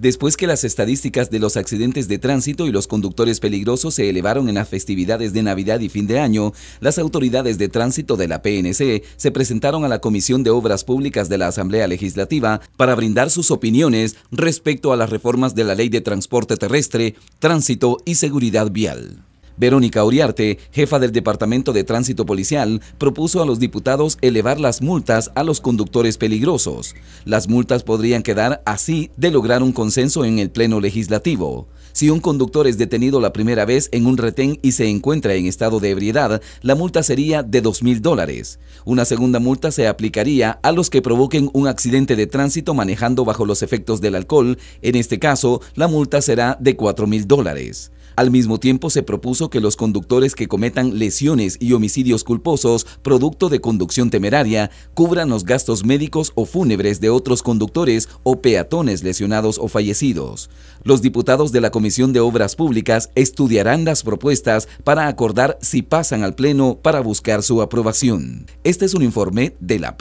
después que las estadísticas de los accidentes de tránsito y los conductores peligrosos se elevaron en las festividades de Navidad y fin de año, las autoridades de tránsito de la PNC se presentaron a la Comisión de Obras Públicas de la Asamblea Legislativa para brindar sus opiniones respecto a las reformas de la Ley de Transporte Terrestre, Tránsito y Seguridad Vial. Verónica Uriarte, jefa del Departamento de Tránsito Policial, propuso a los diputados elevar las multas a los conductores peligrosos. Las multas podrían quedar así de lograr un consenso en el Pleno Legislativo. Si un conductor es detenido la primera vez en un retén y se encuentra en estado de ebriedad, la multa sería de 2.000 mil dólares. Una segunda multa se aplicaría a los que provoquen un accidente de tránsito manejando bajo los efectos del alcohol. En este caso, la multa será de 4.000 mil dólares. Al mismo tiempo se propuso que los conductores que cometan lesiones y homicidios culposos producto de conducción temeraria cubran los gastos médicos o fúnebres de otros conductores o peatones lesionados o fallecidos. Los diputados de la Comisión de Obras Públicas estudiarán las propuestas para acordar si pasan al Pleno para buscar su aprobación. Este es un informe de la